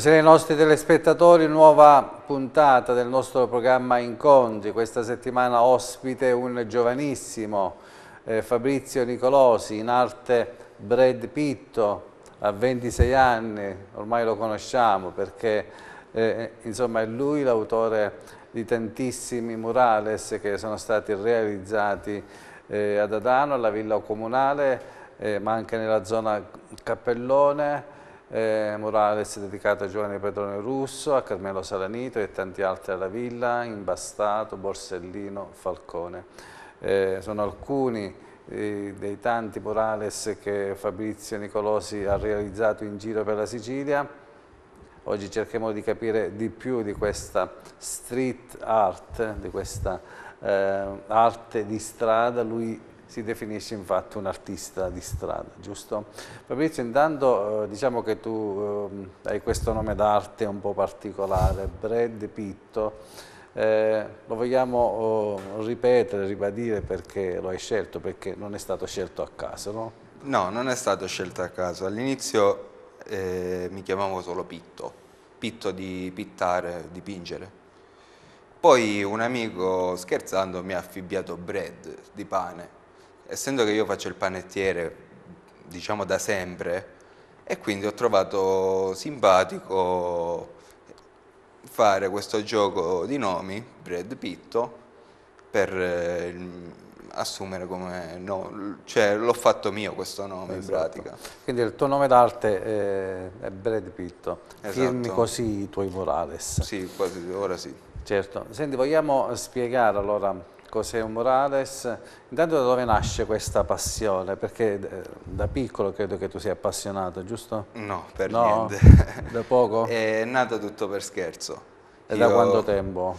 Buonasera ai nostri telespettatori, nuova puntata del nostro programma Incontri. Questa settimana ospite un giovanissimo eh, Fabrizio Nicolosi, in arte Brad Pitto, a 26 anni, ormai lo conosciamo perché eh, eh, insomma, è lui l'autore di tantissimi murales che sono stati realizzati eh, ad Adano, alla Villa Comunale, eh, ma anche nella zona Cappellone, eh, Morales dedicato a Giovanni Pedrone Russo, a Carmelo Salanito e tanti altri alla Villa, Imbastato, Borsellino, Falcone. Eh, sono alcuni eh, dei tanti Morales che Fabrizio Nicolosi ha realizzato in giro per la Sicilia. Oggi cerchiamo di capire di più di questa street art, di questa eh, arte di strada. Lui si definisce infatti un artista di strada, giusto? Fabrizio, intanto eh, diciamo che tu eh, hai questo nome d'arte un po' particolare, Brad Pitto, eh, lo vogliamo oh, ripetere, ribadire perché lo hai scelto, perché non è stato scelto a caso, no? No, non è stato scelto a caso, all'inizio eh, mi chiamavo solo Pitto, Pitto di pittare, dipingere. Poi un amico scherzando mi ha affibbiato bread di pane essendo che io faccio il panettiere, diciamo da sempre, e quindi ho trovato simpatico fare questo gioco di nomi, Brad Pitto, per eh, assumere come no, cioè l'ho fatto mio questo nome esatto. in pratica. Quindi il tuo nome d'arte è, eh, è Brad Pitto, esatto. firmi così i tuoi Morales. Sì, quasi, ora sì. Certo, senti vogliamo spiegare allora Coseo Morales. Intanto da dove nasce questa passione? Perché eh, da piccolo credo che tu sia appassionato, giusto? No, per no? niente. Da poco? È nato tutto per scherzo. E Io... da quanto tempo?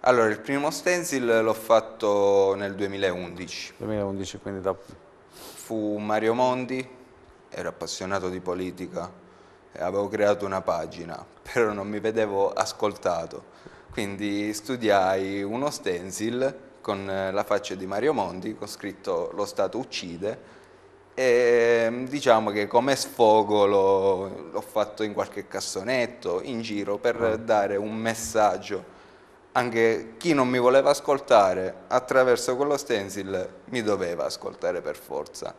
Allora, il primo stencil l'ho fatto nel 2011. 2011, quindi da... Fu Mario Mondi, ero appassionato di politica, e avevo creato una pagina, però non mi vedevo ascoltato. Quindi studiai uno stencil con eh, la faccia di Mario Monti, con scritto Lo Stato uccide, e mm, diciamo che come sfogo l'ho fatto in qualche cassonetto, in giro, per ah. dare un messaggio. Anche chi non mi voleva ascoltare attraverso quello stencil mi doveva ascoltare per forza.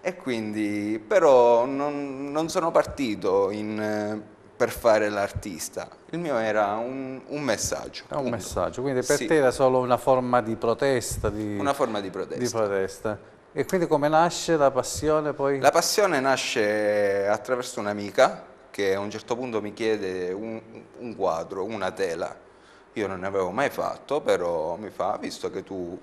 E quindi, però, non, non sono partito in eh, per fare l'artista. Il mio era un, un messaggio. Ah, un punto. messaggio, quindi per sì. te era solo una forma di protesta. Di, una forma di protesta. di protesta. E quindi come nasce la passione poi? La passione nasce attraverso un'amica che a un certo punto mi chiede un, un quadro, una tela. Io non ne avevo mai fatto, però mi fa, visto che tu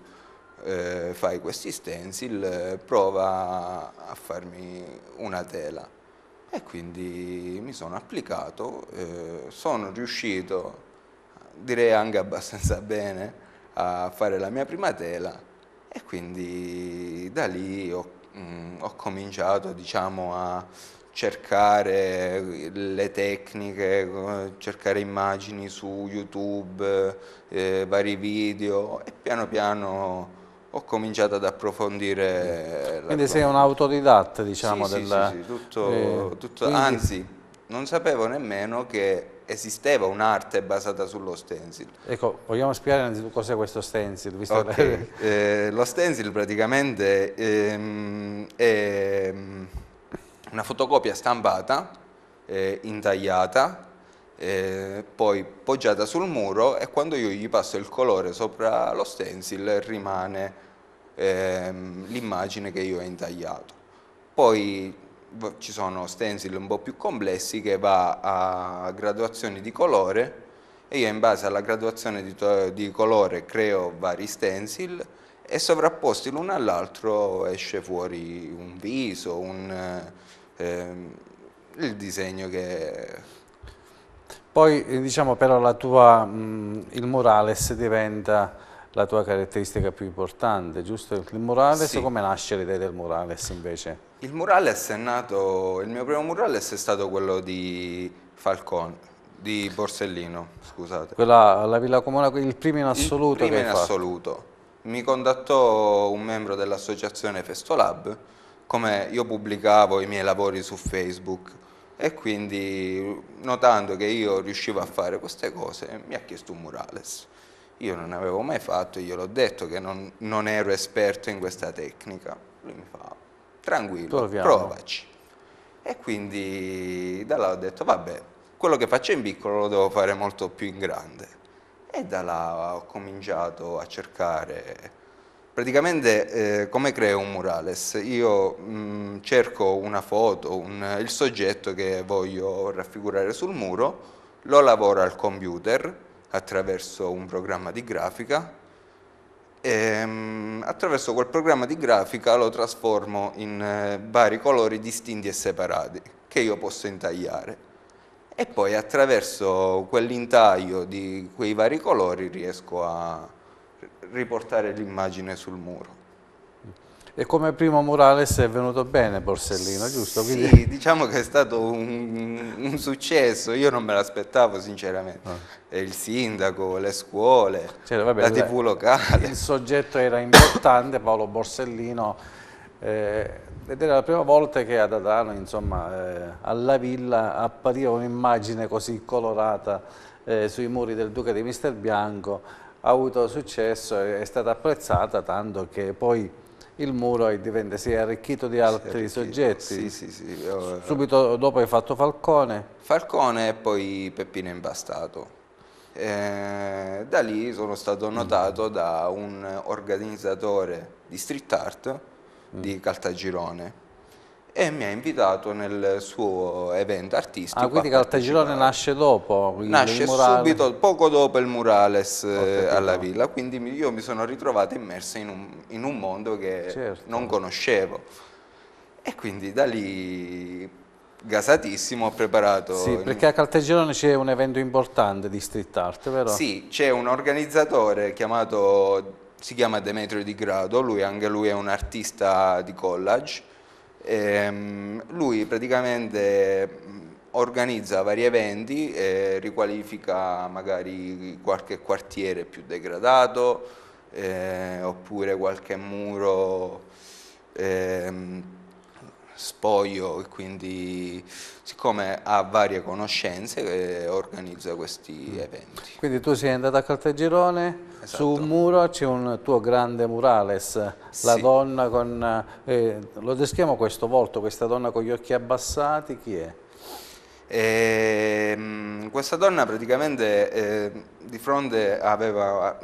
eh, fai questi stencil, prova a farmi una tela e quindi mi sono applicato, eh, sono riuscito, direi anche abbastanza bene, a fare la mia prima tela e quindi da lì ho, mh, mm, ho cominciato diciamo, a cercare le tecniche, cercare immagini su YouTube, eh, vari video e piano piano ho cominciato ad approfondire. Quindi sei un autodidatta, diciamo. Sì, della... sì, sì, sì tutto, eh, tutto, quindi... anzi, non sapevo nemmeno che esisteva un'arte basata sullo stencil. Ecco, vogliamo spiegare innanzitutto cos'è questo stencil? Okay. Che... Eh, lo stencil praticamente ehm, è mm, una fotocopia stampata, eh, intagliata, eh, poi poggiata sul muro e quando io gli passo il colore sopra lo stencil rimane ehm, l'immagine che io ho intagliato. Poi ci sono stencil un po' più complessi che va a graduazioni di colore e io in base alla graduazione di, di colore creo vari stencil e sovrapposti l'uno all'altro esce fuori un viso, un, ehm, il disegno che poi eh, diciamo però la tua, mh, mm, il morales diventa la tua caratteristica più importante, giusto? Il Morales, sì. come nasce l'idea del Morales invece? Il Morales è nato, il mio primo Morales è stato quello di Falcone, di Borsellino, scusate. Quella, la Villa Comuna, il primo in assoluto Il primo in fatto. assoluto. Mi contattò un membro dell'associazione Festolab, come io pubblicavo i miei lavori su Facebook, e quindi notando che io riuscivo a fare queste cose mi ha chiesto un murales. Io non avevo mai fatto, gliel'ho detto che non, non, ero esperto in questa tecnica. Lui mi fa, tranquillo, Proviamo. provaci. E quindi da là ho detto, vabbè, quello che faccio in piccolo lo devo fare molto più in grande. E da là ho cominciato a cercare Praticamente eh, come creo un murales? Io mh, mm, cerco una foto, un, il soggetto che voglio raffigurare sul muro, lo lavoro al computer attraverso un programma di grafica e ehm, mh, attraverso quel programma di grafica lo trasformo in eh, vari colori distinti e separati che io posso intagliare e poi attraverso quell'intaglio di quei vari colori riesco a riportare l'immagine sul muro. E come primo murales è venuto bene Borsellino, giusto? Quindi... Sì, diciamo che è stato un, un successo, io non me l'aspettavo sinceramente. Ah. Il sindaco, le scuole, cioè, vabbè, la tv locale. Il soggetto era importante, Paolo Borsellino, eh, ed era la prima volta che ad Adano, insomma, eh, alla villa appariva un'immagine così colorata eh, sui muri del Duca di Mister Bianco ha avuto successo, è stata apprezzata tanto che poi il muro è diventa, si è arricchito di altri arricchito. soggetti. Sì, sì, sì. Subito dopo hai fatto Falcone. Falcone e poi Peppino Imbastato. E eh, da lì sono stato notato da un organizzatore di street art di mm. Caltagirone e mi ha invitato nel suo evento artistico. Ah, quindi Caltagirone nasce dopo? Nasce subito, poco dopo il murales eh, alla villa, quindi io mi sono ritrovato immerso in un, in un mondo che certo. non conoscevo. E quindi da lì gasatissimo, ho preparato... Sì, perché a Caltagirone c'è un evento importante di street art, vero? Sì, c'è un organizzatore chiamato, si chiama Demetrio Di Grado, lui anche lui è un artista di collage Ehm, lui praticamente organizza vari eventi, eh, riqualifica magari qualche quartiere più degradato eh, oppure qualche muro. Ehm, spoglio e quindi siccome ha varie conoscenze eh, organizza questi mm. eventi. Quindi tu sei andato a Caltagirone, esatto. su un muro c'è un tuo grande murales, la donna con, eh, lo descriviamo questo volto, questa donna con gli occhi abbassati, chi è? E, ehm, questa donna praticamente eh, di fronte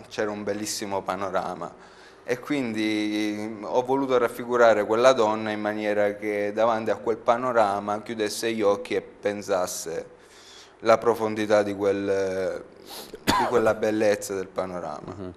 c'era un bellissimo panorama, e quindi ho voluto raffigurare quella donna in maniera che davanti a quel panorama chiudesse gli occhi e pensasse la profondità di, quel, di quella bellezza del panorama. Uh -huh.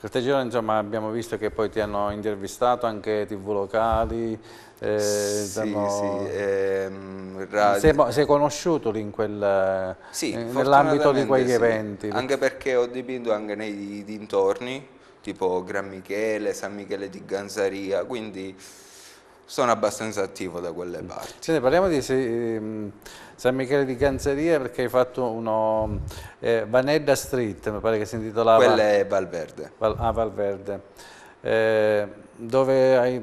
Queste insomma, abbiamo visto che poi ti hanno intervistato anche tv locali, eh, sì, hanno... sì, ehm, sei, sei, conosciuto lì in quel, sì, eh, nell'ambito di quegli eventi. Anche perché ho dipinto anche nei dintorni, tipo Gran Michele, San Michele di Ganzaria, quindi sono abbastanza attivo da quelle mm. parti. Senti, parliamo di ehm, San Michele di Ganzaria perché hai fatto uno eh, Vanedda Street, mi pare che si intitolava. Quella è Valverde. Val, ah, Valverde. Eh, dove hai,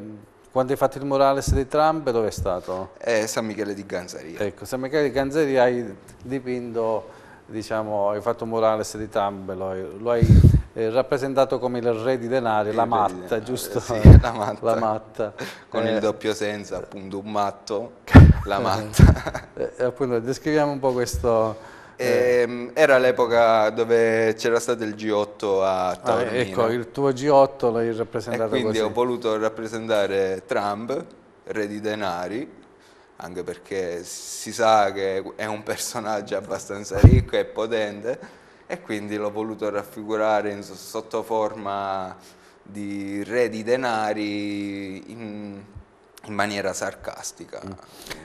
quando hai fatto il murales di Trump, dove è stato? È eh, San Michele di Ganzaria. Ecco, San Michele di Ganzaria hai dipinto, diciamo, hai fatto un murales di Trump, lo hai, lo hai eh, rappresentato come il re di denari, la matta, denari, giusto? Eh, sì, la matta. La matta. Con eh, il doppio senso, appunto, un matto, la matta. Eh, eh, appunto, descriviamo un po' questo... Eh. Ehm, era l'epoca dove c'era stato il G8 a Taormina. Ah, ecco, il tuo G8 l'hai rappresentato e quindi così. ho voluto rappresentare Trump, re di denari, anche perché si sa che è un personaggio abbastanza ricco e potente, e quindi l'ho voluto raffigurare in, sotto forma di re di denari in, in maniera sarcastica. Mm.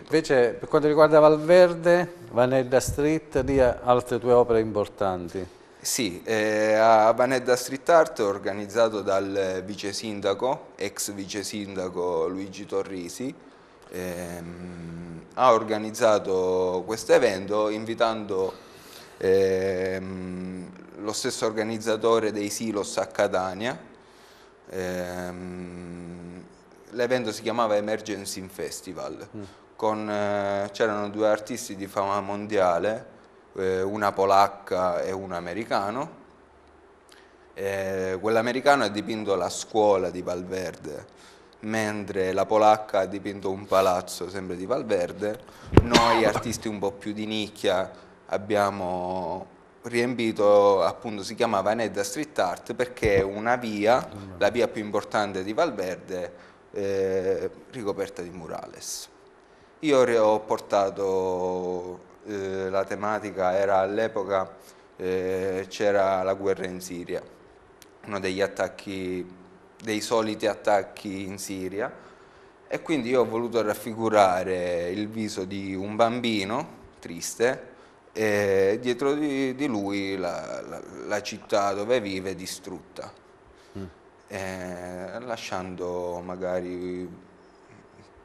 Invece per quanto riguarda Valverde, Vanedda Street, di altre tue opere importanti. Sì, eh, a Vanedda Street Art organizzato dal vice sindaco, ex vice sindaco Luigi Torrisi, ehm, ha organizzato questo evento invitando eh, stesso organizzatore dei Silos a Catania. Ehm, l'evento si chiamava Emergency Festival, mm. con, eh, c'erano due artisti di fama mondiale, eh, una polacca e un americano. Eh, quell'americano ha dipinto la scuola di Valverde, mentre la polacca ha dipinto un palazzo sempre di Valverde. Noi artisti un po' più di nicchia abbiamo riempito appunto si chiamava Enedda Street Art perché è una via, la via più importante di Valverde, eh, ricoperta di murales. Io ho portato, eh, la tematica era all'epoca eh, c'era la guerra in Siria, uno degli attacchi, dei soliti attacchi in Siria e quindi io ho voluto raffigurare il viso di un bambino triste e dietro di, di lui la, la, la, città dove vive è distrutta, mm. eh, lasciando magari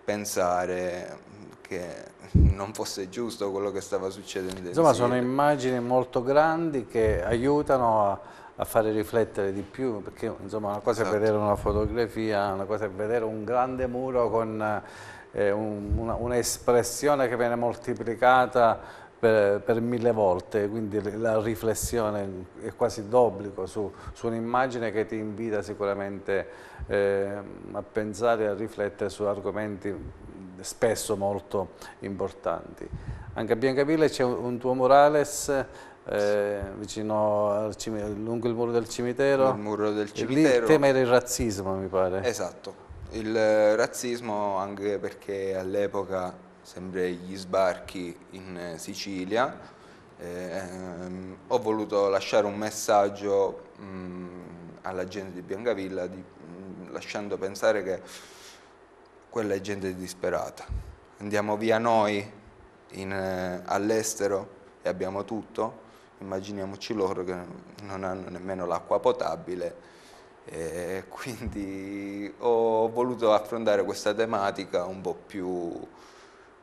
pensare che non fosse giusto quello che stava succedendo. Insomma, sono immagini molto grandi che aiutano a, a fare riflettere di più, perché insomma, una cosa esatto. è vedere una fotografia, una cosa è vedere un grande muro con eh, un'espressione che viene moltiplicata per, per, mille volte, quindi la riflessione è quasi d'obbligo su, su un'immagine che ti invita sicuramente eh, a pensare e a riflettere su argomenti spesso molto importanti. Anche a Biancaville c'è un, un tuo murales eh, vicino lungo il muro del cimitero. Il muro del cimitero. Lì il tema era il razzismo, mi pare. Esatto, il eh, razzismo anche perché all'epoca sempre gli sbarchi in eh, Sicilia, eh, ehm, ho voluto lasciare un messaggio mh, mm, alla gente di Biancavilla di, mh, mm, lasciando pensare che quella è gente disperata. Andiamo via noi eh, all'estero e abbiamo tutto, immaginiamoci loro che non hanno nemmeno l'acqua potabile e quindi ho voluto affrontare questa tematica un po' più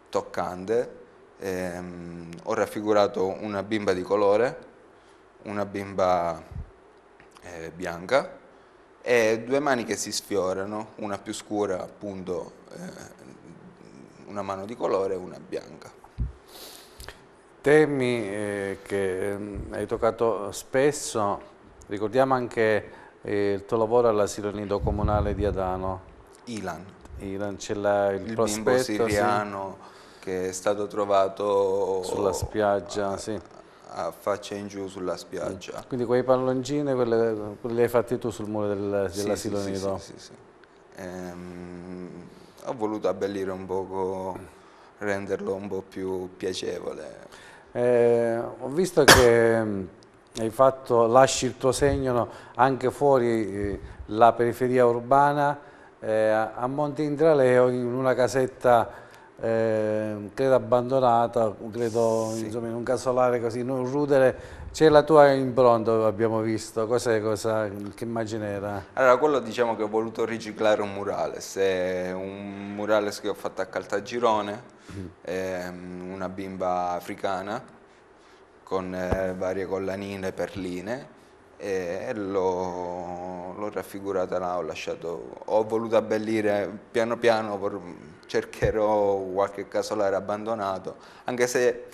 toccante, ehm, ho raffigurato una bimba di colore, una bimba eh, bianca e due mani che si sfiorano, una più scura appunto, eh, una mano di colore e una bianca. Temi eh, che mm, hai toccato spesso, ricordiamo anche eh, il tuo lavoro all'asilo nido comunale di Adano. Ilan. Ilan, c'è il, il prospetto. Bimbo siriano. Sì che è stato trovato sulla spiaggia, a, sì. a faccia in giù sulla spiaggia. Quindi quei palloncini quelle, quelle li hai fatti tu sul muro del, dell'asilo sì, nido? Sì, sì, sì. Ehm, ho voluto abbellire un poco, renderlo un po' più piacevole. Eh, ho visto che mm, hai fatto, lasci il tuo segno anche fuori eh, la periferia urbana, eh, a Monte Indraleo in una casetta eh, credo abbandonata, credo sì. insomma, in un casolare così, in un rudere, c'è la tua impronta abbiamo visto, cos'è, cosa, che immagine era? Allora quello diciamo che ho voluto riciclare un murales, è un murales che ho fatto a Caltagirone, mm. una bimba africana con eh, varie collanine, perline e l'ho raffigurata là, ho, lasciato, ho voluto abbellire piano piano, cercherò qualche casolare abbandonato, anche se,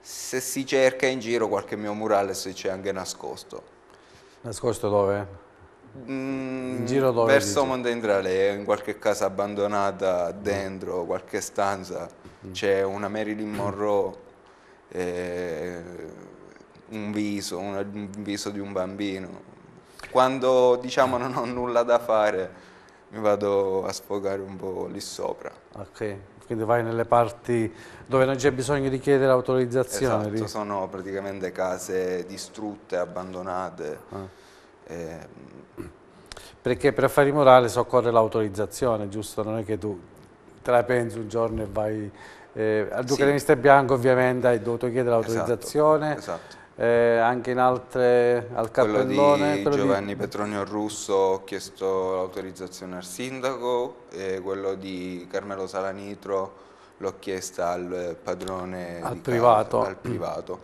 se si cerca in giro qualche mio murale se c'è anche nascosto. Nascosto dove? Mm, in giro dove? Verso Monte Montendrale, in qualche casa abbandonata dentro, qualche stanza, mm. c'è una Marilyn Monroe. Eh, un viso, un, viso di un bambino. Quando diciamo non ho nulla da fare mi vado a sfogare un po' lì sopra. Ok, quindi vai nelle parti dove non c'è bisogno di chiedere autorizzazione. Esatto, sono praticamente case distrutte, abbandonate. Ah. E... Eh, perché per affari morali soccorre l'autorizzazione, giusto? Non è che tu te la pensi un giorno e vai... Eh, al Duca sì. di Mister Bianco ovviamente hai dovuto chiedere esatto, l'autorizzazione. esatto. esatto eh, anche in altre al cappellone. Quello di quello Giovanni di... Petronio Russo ho chiesto l'autorizzazione al sindaco, e quello di Carmelo Salanitro l'ho chiesta al padrone al privato. Casa, al privato.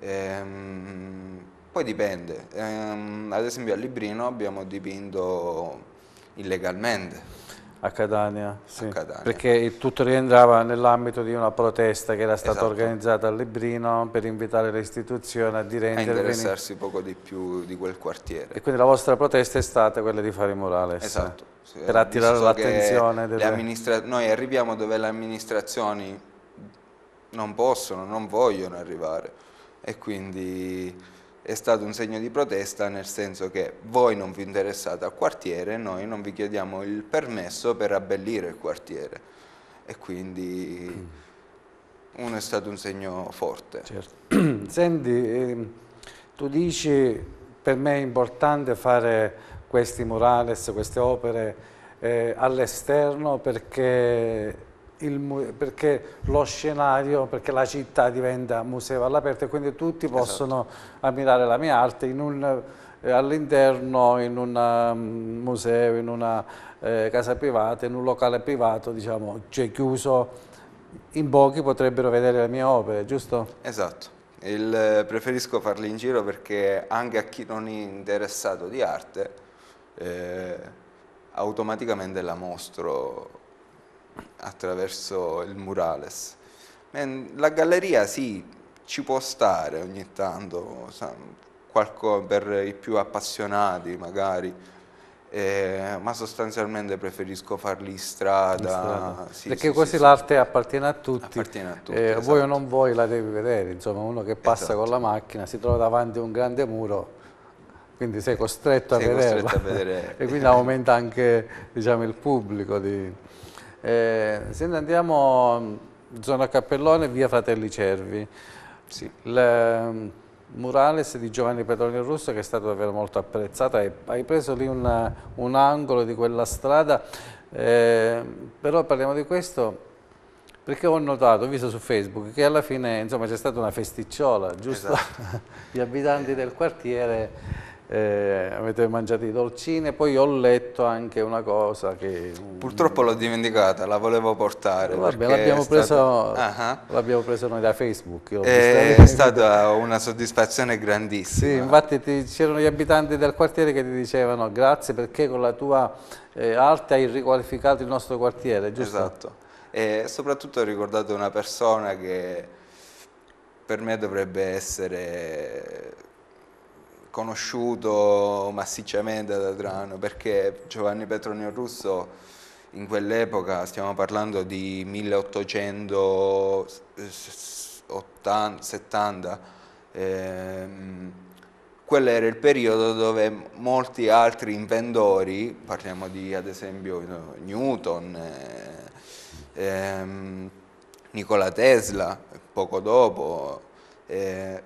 Ehm, poi dipende, ehm, ad esempio a Librino abbiamo dipinto illegalmente a Catania, sì. a Catania, perché tutto rientrava nell'ambito di una protesta che era stata esatto. organizzata a Librino per invitare le istituzioni a dire a interessarsi poco di più di quel quartiere. E quindi la vostra protesta è stata quella di fare i Morales. Esatto. Sì, per attirare l'attenzione. Delle... Noi arriviamo dove le amministrazioni non possono, non vogliono arrivare e quindi è stato un segno di protesta nel senso che voi non vi interessate al quartiere, noi non vi chiediamo il permesso per abbellire il quartiere e quindi uno è stato un segno forte. Certo. Senti, ehm, tu dici per me è importante fare questi murales, queste opere eh, all'esterno perché il, perché lo scenario, perché la città diventa museo all'aperto e quindi tutti esatto. possono esatto. ammirare la mia arte eh, all'interno in un um, museo, in una eh, casa privata, in un locale privato, diciamo, cioè chiuso, in pochi potrebbero vedere le mie opere, giusto? Esatto. Il, eh, preferisco farli in giro perché anche a chi non è interessato di arte eh, automaticamente la mostro attraverso il murales. La galleria sì, ci può stare ogni tanto, qualcosa per i più appassionati magari, eh, ma sostanzialmente preferisco farli strada. strada. Sì, Perché sì, così sì, l'arte appartiene a tutti, appartiene a tutti eh, esatto. voi o esatto. non vuoi la devi vedere, insomma uno che passa esatto. con la macchina si trova davanti a un grande muro, quindi sei costretto a vederla a vedere. e quindi aumenta anche diciamo, il pubblico di eh, se ne andiamo mm, zona Cappellone, via Fratelli Cervi. Sì. Il mm, murales di Giovanni Petronio Russo che è stato davvero molto apprezzato, hai preso lì una, un angolo di quella strada, eh, però parliamo di questo perché ho notato, ho visto su Facebook, che alla fine c'è stata una festicciola, giusto? Esatto. Gli abitanti eh. del quartiere eh, avete mangiato i dolcini poi ho letto anche una cosa che... Mm, Purtroppo l'ho dimenticata, la volevo portare. l'abbiamo, stato... preso, uh -huh. preso, noi da Facebook. Eh, è stata una soddisfazione grandissima. Sì, infatti c'erano gli abitanti del quartiere che ti dicevano grazie perché con la tua eh, arte hai riqualificato il nostro quartiere, giusto? Esatto. E soprattutto ho ricordato una persona che per me dovrebbe essere conosciuto massicciamente da Adrano perché Giovanni Petronio Russo in quell'epoca, stiamo parlando di 1870, ehm, quello era il periodo dove molti altri inventori, parliamo di ad esempio Newton, ehm, Nikola Tesla, poco dopo, eh,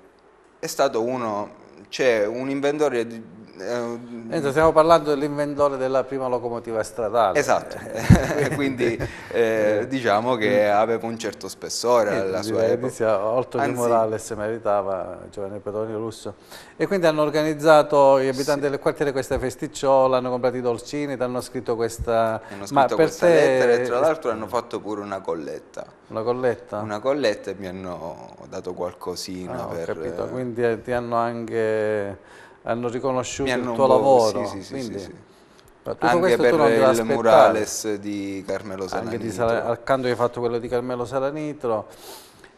è stato uno c'è un inventore di eh, stiamo parlando dell'inventore della prima locomotiva stradale. Esatto, eh. quindi eh, diciamo che mm. aveva un certo spessore eh, alla sua epoca. oltre Anzi, di se meritava Giovanni Petronio Russo. E quindi hanno organizzato gli abitanti sì. del quartiere questa festicciola, hanno comprato i dolcini, ti hanno scritto questa... Hanno scritto Ma questa te... lettera e tra l'altro hanno mm. fatto pure una colletta. Una colletta? Una colletta e mi hanno dato qualcosina. Ah, per... capito, eh, quindi eh, ti hanno anche hanno riconosciuto hanno il tuo boh, lavoro. Sì, sì, Quindi, sì, anche per il murales di Carmelo Salanitro. Di accanto hai fatto quello di Carmelo Salanitro.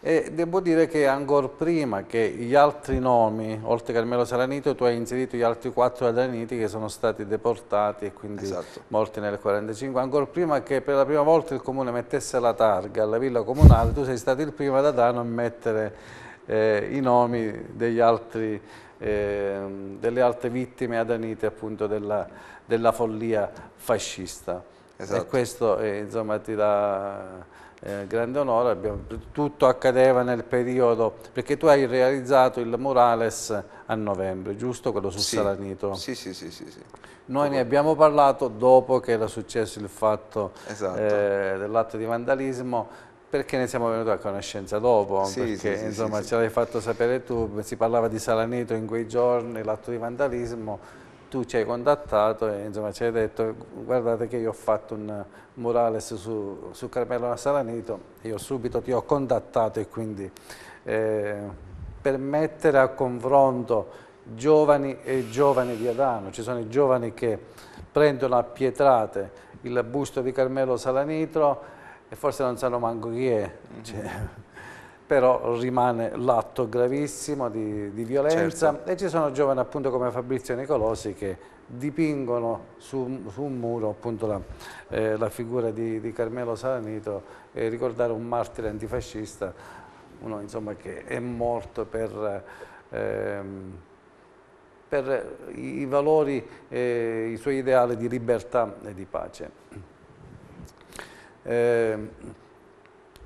E devo dire che ancora prima che gli altri nomi, oltre Carmelo Salanitro, tu hai inserito gli altri quattro adaniti che sono stati deportati e quindi esatto. morti nel 1945. Ancora prima che per la prima volta il comune mettesse la targa alla villa comunale, tu sei stato il primo ad Adano a mettere eh, i nomi degli altri Ehm, delle altre vittime adanite appunto della, della follia fascista. Esatto. E questo eh, insomma, ti dà eh, grande onore, abbiamo, tutto accadeva nel periodo, perché tu hai realizzato il Morales a novembre, giusto? Quello su sì. Salanito. Sì, sì, sì, sì, sì. Noi ne abbiamo parlato dopo che era successo il fatto esatto. eh, dell'atto di vandalismo perché ne siamo venuti a conoscenza dopo, sì, perché sì, insomma sì, ce l'hai fatto sapere tu, si parlava di Salaneto in quei giorni, l'atto di vandalismo, tu ci hai contattato e insomma ci hai detto guardate che io ho fatto un murales su, su Carmelo Salanito, io subito ti ho contattato e quindi eh, per mettere a confronto giovani e giovani di Adano, ci sono i giovani che prendono a pietrate il busto di Carmelo Salanitro e forse non sanno manco chi è, cioè, però rimane l'atto gravissimo di, di violenza certo. e ci sono giovani appunto come Fabrizio Nicolosi che dipingono su, su un muro appunto la, eh, la figura di, di, Carmelo Salanito e ricordare un martire antifascista, uno insomma che è morto per... Ehm, per i valori e i suoi ideali di libertà e di pace. Eh,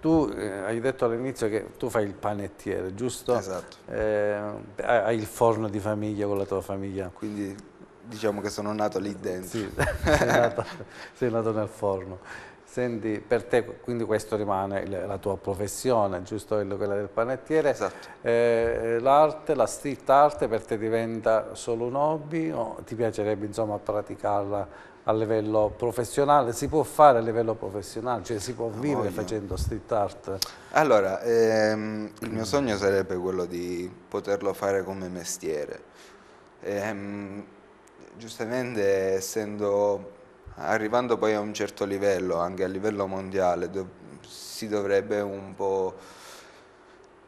tu eh, hai detto all'inizio che tu fai il panettiere, giusto? Esatto. Eh, hai il forno di famiglia con la tua famiglia. Quindi diciamo che sono nato lì dentro. Sì, sei, nato, sei nato nel forno. Senti, per te quindi questo rimane la tua professione, giusto? Quella del panettiere. Esatto. Eh, l'arte, la street art per te diventa solo un hobby o ti piacerebbe insomma praticarla a livello professionale, si può fare a livello professionale, cioè si può vivere Voglio. facendo street art? Allora, ehm, il mio sogno sarebbe quello di poterlo fare come mestiere. Ehm, giustamente essendo, arrivando poi a un certo livello, anche a livello mondiale, do, si dovrebbe un po'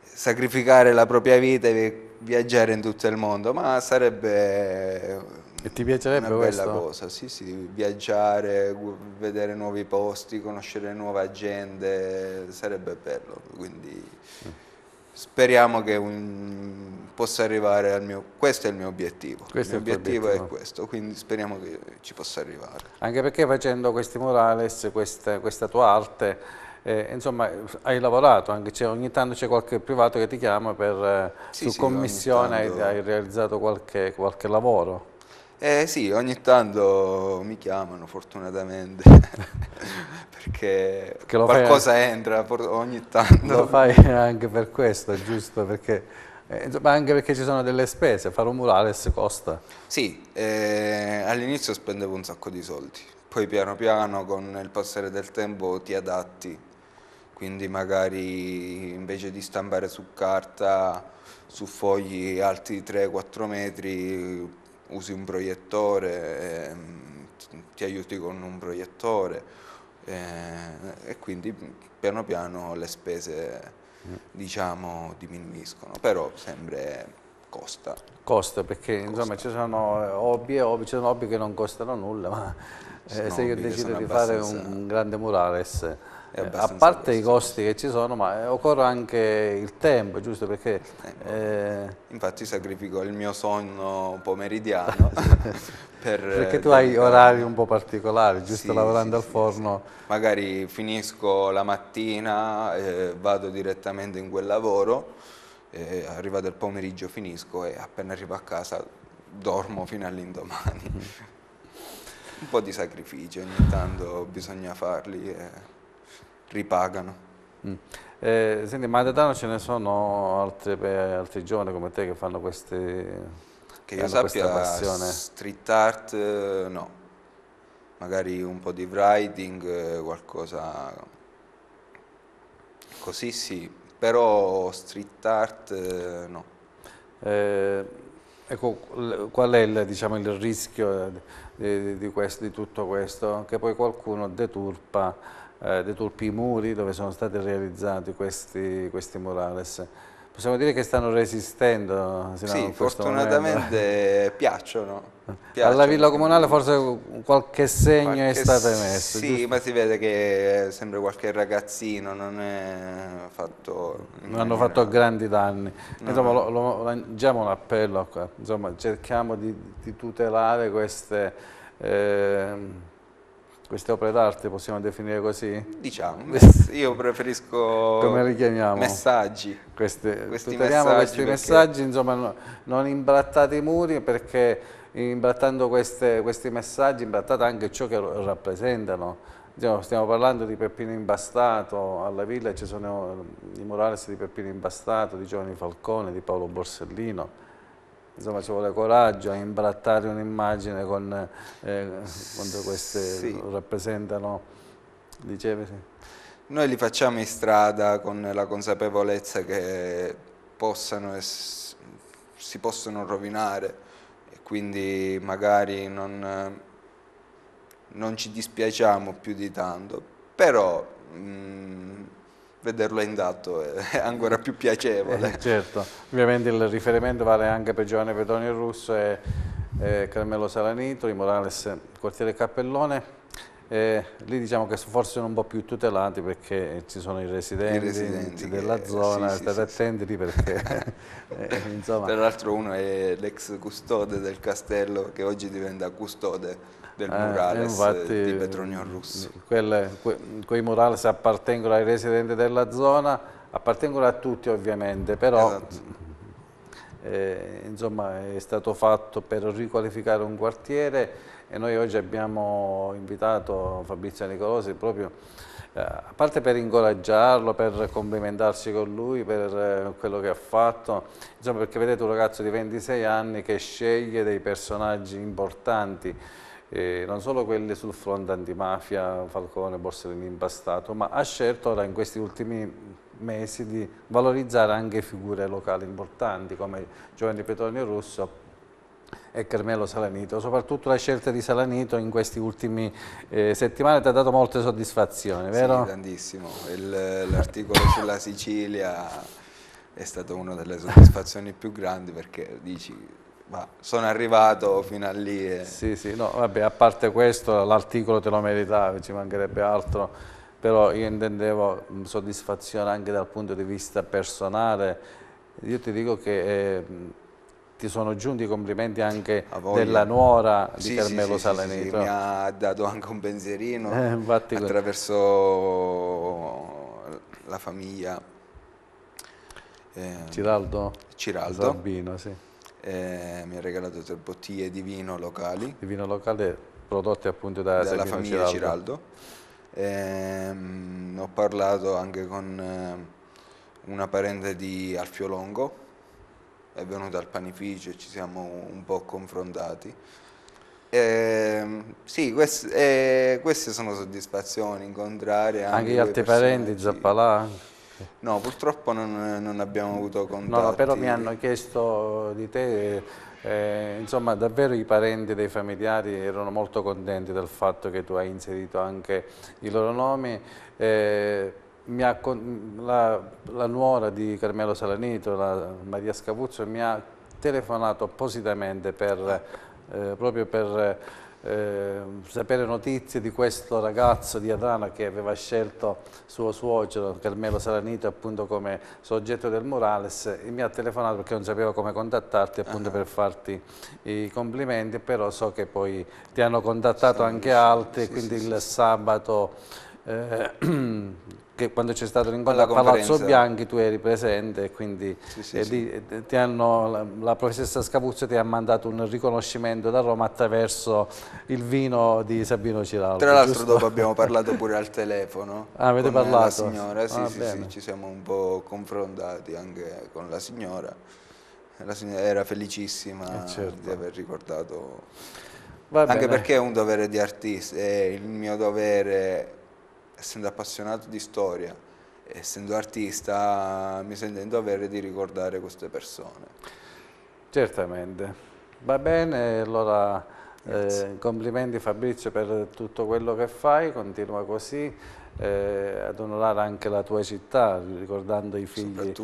sacrificare la propria vita e viaggiare in tutto il mondo, ma sarebbe e ti piacerebbe una questo? cosa, sì, sì, viaggiare, vedere nuovi posti, conoscere nuove agende, sarebbe bello, quindi mm. speriamo che un, possa arrivare al mio, questo è il mio obiettivo, questo il mio obiettivo, obiettivo, è questo, quindi speriamo che ci possa arrivare. Anche perché facendo questi murales, questa, questa tua arte, eh, insomma hai lavorato anche, cioè, ogni tanto c'è qualche privato che ti chiama per, eh, sì, su sì, commissione tanto... hai, hai, realizzato qualche, qualche lavoro. Eh sì, ogni tanto mi chiamano fortunatamente perché, perché qualcosa fai... entra ogni tanto. Lo fai anche per questo, giusto? Perché, eh, ma anche perché ci sono delle spese, fare un murales costa. Sì, eh, all'inizio spendevo un sacco di soldi, poi piano piano con il passare del tempo ti adatti, quindi magari invece di stampare su carta, su fogli alti 3-4 metri usi un proiettore, eh, ti aiuti con un proiettore eh, e quindi piano piano le spese mm. diciamo diminuiscono, però sempre costa. Costa perché costa. insomma ci sono eh, hobby e hobby, ci sono hobby che non costano nulla, ma eh, se io decido di fare un grande murales eh, a parte i costi che ci sono, ma eh, occorre anche il tempo, giusto? Perché, tempo. Eh... Infatti sacrifico il mio sonno pomeridiano. per, eh, Perché tu hai orari un po' particolari, giusto? Sì, Lavorando sì, al forno. Sì, Magari finisco la mattina, eh, vado direttamente in quel lavoro, eh, arrivato il pomeriggio finisco e appena arrivo a casa dormo fino all'indomani. Mm-hmm. un po' di sacrifici ogni tanto bisogna farli. Eh ripagano. Mm. Eh, senti, ma a Tetano ce ne sono altri, altri giovani come te che fanno queste che io sappia street art eh, no magari un po' di riding, eh, qualcosa così sì però street art eh, no eh, ecco qual è il, diciamo, il rischio di, di, questo, di tutto questo che poi qualcuno deturpa eh, deturpi i muri dove sono stati realizzati questi, questi murales. Possiamo dire che stanno resistendo? Sì, fortunatamente piacciono, piacciono, Alla Villa Comunale forse qualche segno qualche è stato emesso. Sì, giusto? ma si vede che eh, sembra qualche ragazzino, non è fatto... Non hanno fatto grandi danni. No. Insomma, lo, lo, lanciamo un appello, insomma, cerchiamo di, di tutelare queste... Eh, queste opere d'arte possiamo definire così? Diciamo, io preferisco Come li chiamiamo? messaggi. Queste, questi messaggi questi messaggi, insomma, no, non imbrattate i muri perché imbrattando queste, questi messaggi imbrattate anche ciò che rappresentano. stiamo parlando di Peppino Imbastato, alla villa ci sono i murales di Peppino Imbastato, di Giovanni Falcone, di Paolo Borsellino insomma ci vuole coraggio a imbrattare un'immagine con, eh, quando queste sì. rappresentano, dicevi? Noi li facciamo in strada con la consapevolezza che possano si possono rovinare e quindi magari non, non ci dispiaciamo più di tanto, però mh, mm, vederlo indatto è ancora più piacevole. Eh, certo, ovviamente il riferimento vale anche per Giovanni Pedonio Russo e, e Carmelo Salanito, i Morales, il quartiere Cappellone. Eh, lì diciamo che forse sono un po' più tutelati perché ci sono i residenti, I residenti della che, zona, sì, state sì, attenti lì perché eh, Tra l'altro uno è l'ex custode del castello che oggi diventa custode del eh, murales eh, infatti, di Petronio Russo. Quelle, que, quei murales appartengono ai residenti della zona, appartengono a tutti ovviamente, però esatto. eh, insomma, è stato fatto per riqualificare un quartiere e noi oggi abbiamo invitato Fabrizio Nicolosi proprio eh, a parte per incoraggiarlo, per complimentarsi con lui, per eh, quello che ha fatto, insomma perché vedete un ragazzo di 26 anni che sceglie dei personaggi importanti, eh, non solo quelli sul fronte antimafia, Falcone, Borsellino impastato, ma ha scelto ora in questi ultimi mesi di valorizzare anche figure locali importanti come Giovanni Petronio Russo e Carmelo Salanito. Soprattutto la scelta di Salanito in queste ultime eh, settimane ti ha dato molte soddisfazioni, vero? Sì, tantissimo. L'articolo sulla Sicilia è stato una delle soddisfazioni più grandi perché dici ma sono arrivato fino a lì. E... Sì, sì, no, vabbè, a parte questo l'articolo te lo meritavi, ci mancherebbe altro, però io intendevo soddisfazione anche dal punto di vista personale. Io ti dico che eh, ti sono giunti i complimenti anche della nuora di sì, Carmelo sì, Salenito. Sì, mi ha dato anche un pensierino eh, attraverso la famiglia. Eh, Ciraldo? Ciraldo. Sabino, sì. Eh, mi ha regalato tre bottiglie di vino locali. Di vino locale prodotte appunto da dalla famiglia Ciraldo. Ciraldo. Eh, ho parlato anche con eh, una parente di Alfio Longo, è venuta al panificio e ci siamo un po' confrontati. Eh, sì, quest eh, queste sono soddisfazioni, incontrare anche, anche gli altri parenti, Zappalà. No, purtroppo non, non abbiamo avuto contatti. No, però mi hanno chiesto di te, eh, insomma davvero i parenti dei familiari erano molto contenti del fatto che tu hai inserito anche i loro nomi. Eh, ha, la, la, nuora di Carmelo Salanito, Maria Scavuzzo, mi ha telefonato appositamente per, eh, proprio per eh, sapere notizie di questo ragazzo di Adrana che aveva scelto suo suocero Carmelo Saranito appunto come soggetto del Morales e mi ha telefonato perché non sapevo come contattarti appunto uh -huh. per farti i complimenti però so che poi ti hanno contattato sì, anche altri sì, quindi sì, il sabato eh, che quando c'è stato l'incontro a Palazzo Bianchi tu eri presente e quindi sì, sì, eh, sì. Ti hanno, la, la professoressa Scapuzzo ti ha mandato un riconoscimento da Roma attraverso il vino di Sabino Ciraldo. Tra l'altro dopo abbiamo parlato pure al telefono ah, avete parlato? la signora, sì, ah, sì, sì, ci siamo un po' confrontati anche con la signora, la signora era felicissima eh certo. di aver ricordato, Va anche bene. perché è un dovere di artista, è il mio dovere essendo appassionato di storia, essendo artista, mi sento in dovere di ricordare queste persone. Certamente. Va bene, allora eh, complimenti Fabrizio per tutto quello che fai, continua così. Eh, ad onorare anche la tua città, ricordando i figli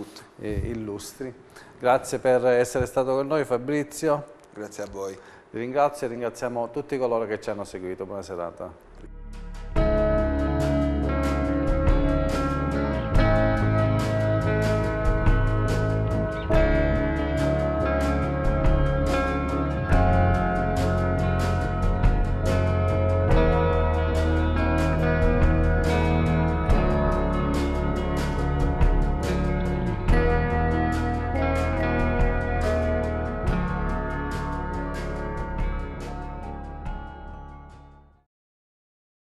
illustri. Grazie per essere stato con noi Fabrizio. Grazie a voi. Ti ringrazio e ringraziamo tutti coloro che ci hanno seguito. Buona serata.